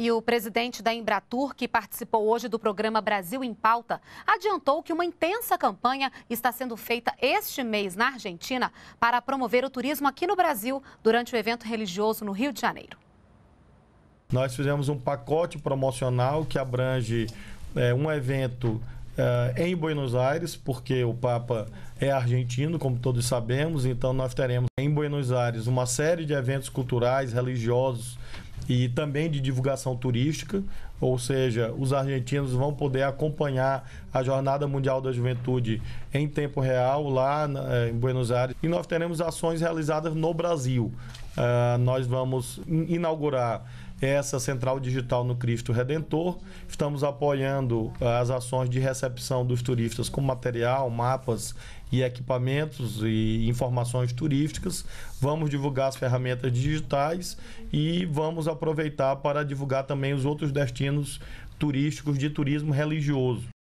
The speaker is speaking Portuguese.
E o presidente da Embratur, que participou hoje do programa Brasil em Pauta, adiantou que uma intensa campanha está sendo feita este mês na Argentina para promover o turismo aqui no Brasil durante o evento religioso no Rio de Janeiro. Nós fizemos um pacote promocional que abrange é, um evento é, em Buenos Aires, porque o Papa é argentino, como todos sabemos, então nós teremos em Buenos Aires uma série de eventos culturais, religiosos e também de divulgação turística, ou seja, os argentinos vão poder acompanhar a Jornada Mundial da Juventude em tempo real lá na, eh, em Buenos Aires. E nós teremos ações realizadas no Brasil, Uh, nós vamos inaugurar essa central digital no Cristo Redentor. Estamos apoiando ah, as ações de recepção dos turistas com material, mapas e equipamentos e informações turísticas. Vamos divulgar as ferramentas digitais e vamos aproveitar para divulgar também os outros destinos turísticos de turismo religioso.